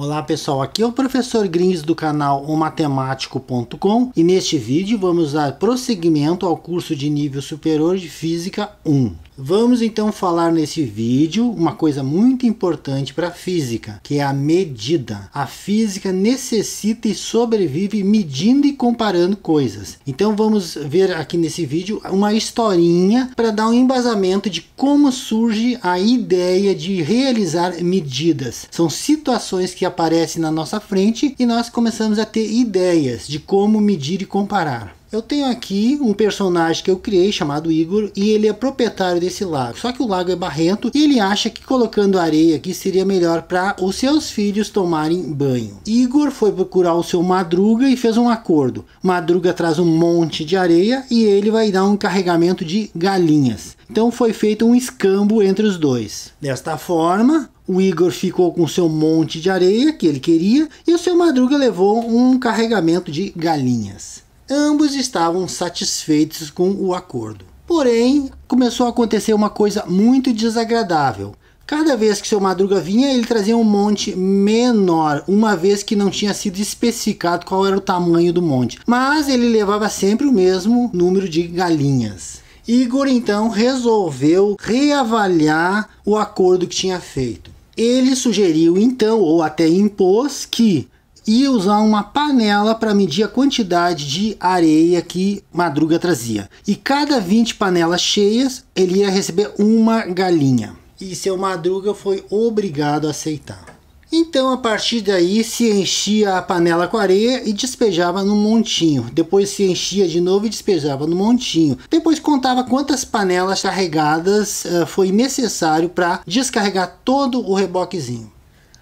Olá pessoal, aqui é o professor Grins do canal omatemático.com e neste vídeo vamos dar prosseguimento ao curso de nível superior de Física 1. Vamos então falar nesse vídeo uma coisa muito importante para a física, que é a medida. A física necessita e sobrevive medindo e comparando coisas. Então vamos ver aqui nesse vídeo uma historinha para dar um embasamento de como surge a ideia de realizar medidas. São situações que aparecem na nossa frente e nós começamos a ter ideias de como medir e comparar. Eu tenho aqui um personagem que eu criei chamado Igor e ele é proprietário desse lago. Só que o lago é barrento e ele acha que colocando areia aqui seria melhor para os seus filhos tomarem banho. Igor foi procurar o seu Madruga e fez um acordo. Madruga traz um monte de areia e ele vai dar um carregamento de galinhas. Então foi feito um escambo entre os dois. Desta forma, o Igor ficou com seu monte de areia que ele queria e o seu Madruga levou um carregamento de galinhas. Ambos estavam satisfeitos com o acordo. Porém, começou a acontecer uma coisa muito desagradável. Cada vez que seu Madruga vinha, ele trazia um monte menor, uma vez que não tinha sido especificado qual era o tamanho do monte. Mas ele levava sempre o mesmo número de galinhas. Igor então resolveu reavaliar o acordo que tinha feito. Ele sugeriu então, ou até impôs, que e usar uma panela para medir a quantidade de areia que Madruga trazia. E cada 20 panelas cheias, ele ia receber uma galinha. E seu Madruga foi obrigado a aceitar. Então, a partir daí, se enchia a panela com areia e despejava no montinho. Depois se enchia de novo e despejava no montinho. Depois contava quantas panelas carregadas uh, foi necessário para descarregar todo o reboquezinho.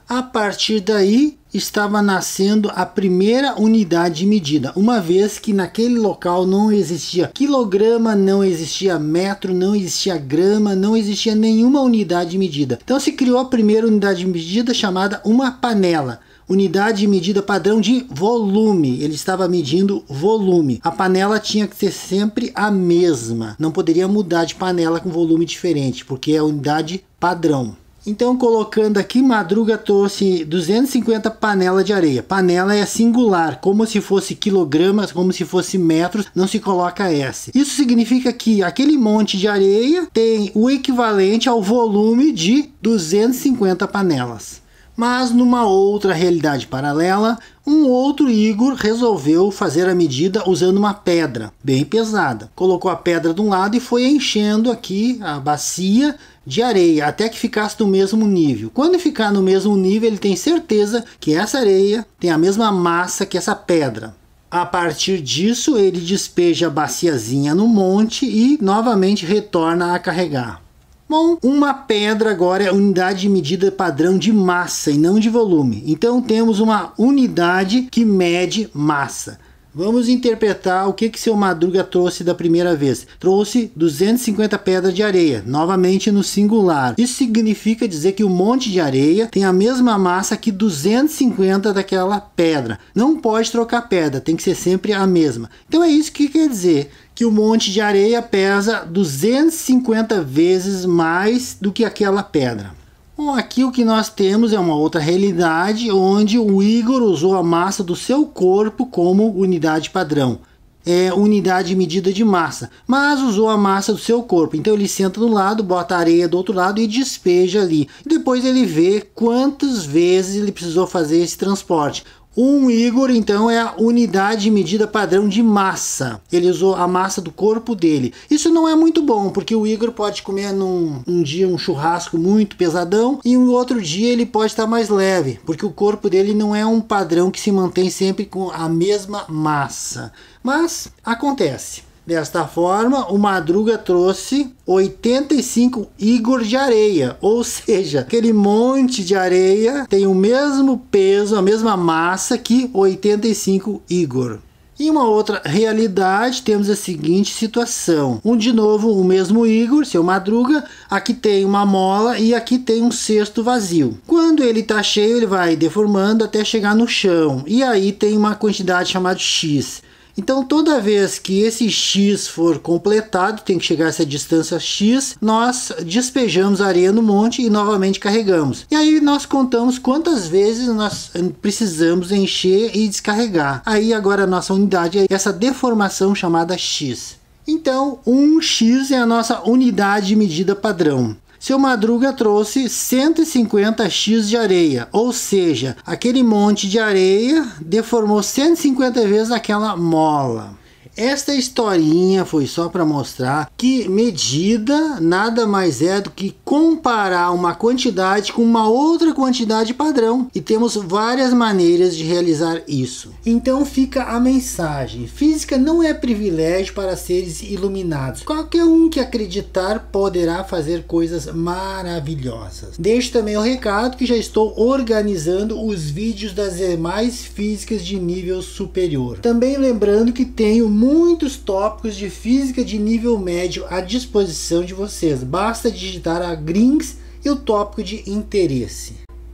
A partir daí estava nascendo a primeira unidade de medida, uma vez que naquele local não existia quilograma, não existia metro, não existia grama, não existia nenhuma unidade de medida. Então se criou a primeira unidade de medida chamada uma panela unidade de medida padrão de volume. Ele estava medindo volume. A panela tinha que ser sempre a mesma. Não poderia mudar de panela com volume diferente, porque é a unidade padrão. Então, colocando aqui, Madruga trouxe 250 panela de areia. Panela é singular, como se fosse quilogramas, como se fosse metros, não se coloca S. Isso significa que aquele monte de areia tem o equivalente ao volume de 250 panelas. Mas numa outra realidade paralela, um outro Igor resolveu fazer a medida usando uma pedra bem pesada. Colocou a pedra de um lado e foi enchendo aqui a bacia de areia até que ficasse no mesmo nível. Quando ficar no mesmo nível, ele tem certeza que essa areia tem a mesma massa que essa pedra. A partir disso, ele despeja a baciazinha no monte e novamente retorna a carregar. Bom, uma pedra agora é a unidade de medida padrão de massa e não de volume. Então temos uma unidade que mede massa. Vamos interpretar o que, que seu Madruga trouxe da primeira vez. Trouxe 250 pedras de areia, novamente no singular. Isso significa dizer que o um monte de areia tem a mesma massa que 250 daquela pedra. Não pode trocar pedra, tem que ser sempre a mesma. Então é isso que quer dizer que o monte de areia pesa 250 vezes mais do que aquela pedra. Bom, aqui o que nós temos é uma outra realidade onde o Igor usou a massa do seu corpo como unidade padrão. É unidade medida de massa, mas usou a massa do seu corpo. Então ele senta do lado, bota areia do outro lado e despeja ali. Depois ele vê quantas vezes ele precisou fazer esse transporte. Um Igor, então, é a unidade medida padrão de massa. Ele usou a massa do corpo dele. Isso não é muito bom, porque o Igor pode comer num um dia um churrasco muito pesadão e um outro dia ele pode estar mais leve, porque o corpo dele não é um padrão que se mantém sempre com a mesma massa. Mas acontece. Desta forma, o Madruga trouxe 85 Igor de areia, ou seja, aquele monte de areia tem o mesmo peso, a mesma massa que 85 Igor. Em uma outra realidade, temos a seguinte situação: um de novo, o mesmo Igor, seu Madruga, aqui tem uma mola e aqui tem um cesto vazio. Quando ele está cheio, ele vai deformando até chegar no chão, e aí tem uma quantidade chamada X. Então, toda vez que esse x for completado, tem que chegar a essa distância x, nós despejamos areia no monte e novamente carregamos. E aí nós contamos quantas vezes nós precisamos encher e descarregar. Aí agora a nossa unidade é essa deformação chamada x. Então, 1x é a nossa unidade de medida padrão. Seu Madruga trouxe 150 x de areia, ou seja, aquele monte de areia deformou 150 vezes aquela mola. Esta historinha foi só para mostrar que medida nada mais é do que comparar uma quantidade com uma outra quantidade padrão e temos várias maneiras de realizar isso. Então fica a mensagem: física não é privilégio para seres iluminados. Qualquer um que acreditar poderá fazer coisas maravilhosas. Deixo também o recado que já estou organizando os vídeos das demais físicas de nível superior. Também lembrando que tenho muitos tópicos de física de nível médio à disposição de vocês. Basta digitar a Grings e o tópico de interesse.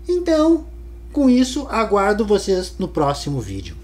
Então, com isso, aguardo vocês no próximo vídeo.